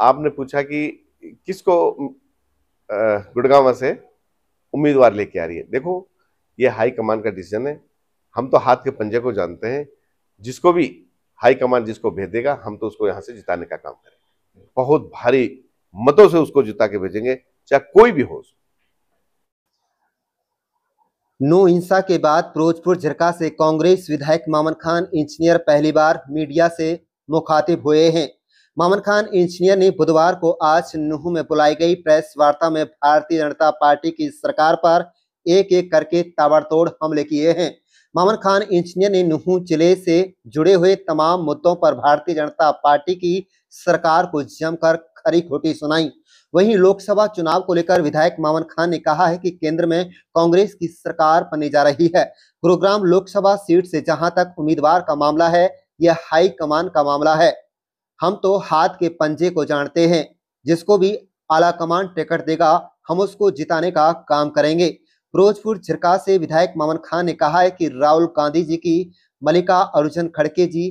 आपने पूछा कि किसको गुड़गांव से उम्मीदवार लेके आ रही है देखो ये हाई कमान का डिसीजन है हम तो हाथ के पंजे को जानते हैं जिसको भी हाई कमान जिसको भेजेगा हम तो उसको यहां से जिताने का काम करेंगे बहुत भारी मतों से उसको जिता के भेजेंगे चाहे कोई भी हो नो हिंसा के बाद फिरोजपुर झरका से कांग्रेस विधायक मामन खान इंजीनियर पहली बार मीडिया से मुखातिब हुए हैं मामन खान इंजीनियर ने बुधवार को आज नुह में बुलाई गई प्रेस वार्ता में भारतीय जनता पार्टी की सरकार पर एक एक करके ताबड़तोड़ हमले किए हैं मामन खान इंजीनियर ने नुह जिले से जुड़े हुए तमाम मुद्दों पर भारतीय जनता पार्टी की सरकार को जमकर खरी खोटी सुनाई वहीं लोकसभा चुनाव को लेकर विधायक मामन खान ने कहा है कि केंद्र में कांग्रेस की सरकार बनने जा रही है गुरुग्राम लोकसभा सीट से जहां तक उम्मीदवार का मामला है यह हाईकमान का मामला है हम तो हाथ के पंजे को जानते हैं जिसको भी आला कमान टिकट देगा हम उसको जिताने का काम करेंगे फिरोजपुर झिरका से विधायक ममन खान ने कहा है कि राहुल गांधी जी की मलिका अर्जुन खड़के जी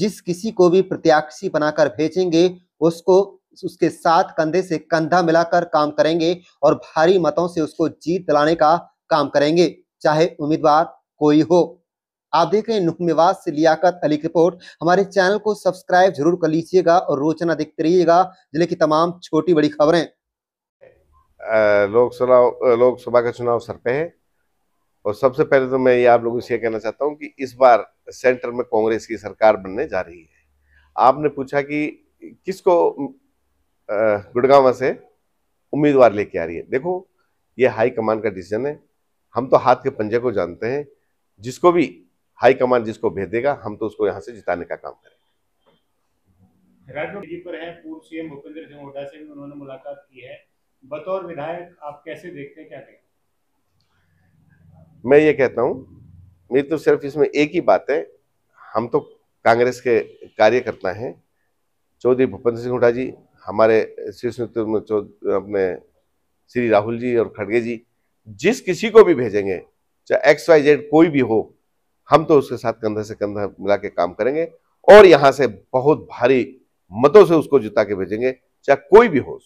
जिस किसी को भी प्रत्याशी बनाकर भेजेंगे उसको उसके साथ कंधे से कंधा मिलाकर काम करेंगे और भारी मतों से उसको जीत दिलाने का काम करेंगे चाहे उम्मीदवार कोई हो आप देख रहे हैं नुकमेवाज से लियाकत अली की रिपोर्ट हमारे चैनल को सब्सक्राइब जरूर कर लीजिएगा और रोचना देखते रहिएगा जिले की तमाम छोटी बड़ी खबरें लोकसभा लोकसभा का चुनाव सर पे है और सबसे पहले तो मैं ये आप लोगों से कहना चाहता हूँ कि इस बार सेंटर में कांग्रेस की सरकार बनने जा रही है आपने पूछा कि किसको गुड़गांव से उम्मीदवार लेके आ रही है देखो ये हाई कमान का डिसीजन है हम तो हाथ के पंजे को जानते हैं जिसको भी हाईकमान जिसको भेज देगा हम तो उसको यहाँ से जिताने का काम करेंगे पर सीएम मैं ये कहता हूँ तो सिर्फ इसमें एक ही बात है हम तो कांग्रेस के कार्यकर्ता है चौधरी भूपेंद्र सिंह हुडा जी हमारे शीर्ष नेतृत्व में अपने श्री राहुल जी और खड़गे जी जिस किसी को भी भेजेंगे चाहे एक्स वाई जेड कोई भी हो हम तो उसके साथ कंधे से कंधा मिला के काम करेंगे और यहां से बहुत भारी मतों से उसको जिता के भेजेंगे चाहे कोई भी हो